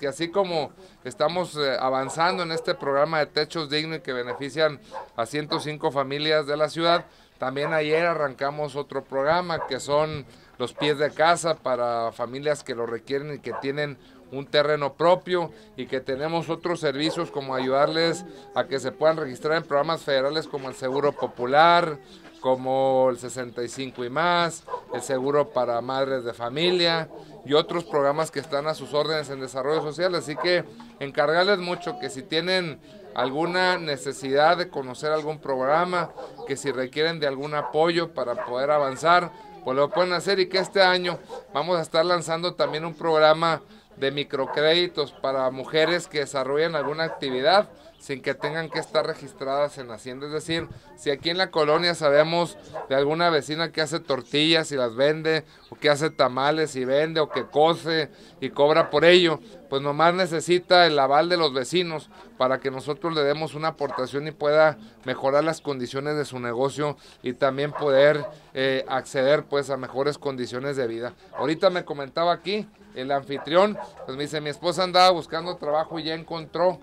que así como estamos eh, avanzando en este programa de techos dignos que benefician a 105 familias de la ciudad, también ayer arrancamos otro programa que son los pies de casa para familias que lo requieren y que tienen un terreno propio y que tenemos otros servicios como ayudarles a que se puedan registrar en programas federales como el Seguro Popular, como el 65 y más, el seguro para madres de familia y otros programas que están a sus órdenes en desarrollo social. Así que encargarles mucho que si tienen alguna necesidad de conocer algún programa, que si requieren de algún apoyo para poder avanzar, pues lo pueden hacer y que este año vamos a estar lanzando también un programa de microcréditos para mujeres que desarrollan alguna actividad sin que tengan que estar registradas en Hacienda. Es decir, si aquí en la colonia sabemos de alguna vecina que hace tortillas y las vende, o que hace tamales y vende, o que cose y cobra por ello, pues nomás necesita el aval de los vecinos para que nosotros le demos una aportación y pueda mejorar las condiciones de su negocio y también poder eh, acceder pues a mejores condiciones de vida. Ahorita me comentaba aquí el anfitrión, pues me dice, mi esposa andaba buscando trabajo y ya encontró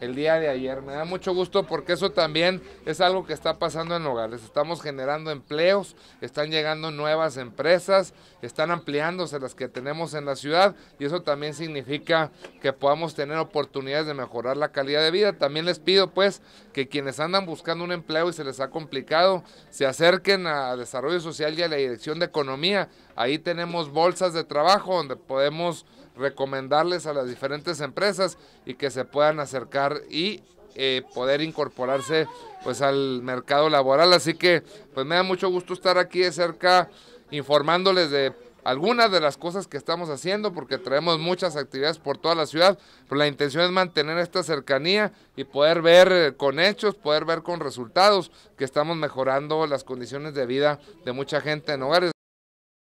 el día de ayer. Me da mucho gusto porque eso también es algo que está pasando en hogares, Estamos generando empleos, están llegando nuevas empresas, están ampliándose las que tenemos en la ciudad y eso también significa que podamos tener oportunidades de mejorar la calidad de vida. También les pido pues que quienes andan buscando un empleo y se les ha complicado, se acerquen a Desarrollo Social y a la Dirección de Economía. Ahí tenemos bolsas de trabajo donde podemos recomendarles a las diferentes empresas y que se puedan acercar y eh, poder incorporarse pues al mercado laboral. Así que pues me da mucho gusto estar aquí de cerca informándoles de algunas de las cosas que estamos haciendo porque traemos muchas actividades por toda la ciudad, pero la intención es mantener esta cercanía y poder ver eh, con hechos, poder ver con resultados que estamos mejorando las condiciones de vida de mucha gente en hogares.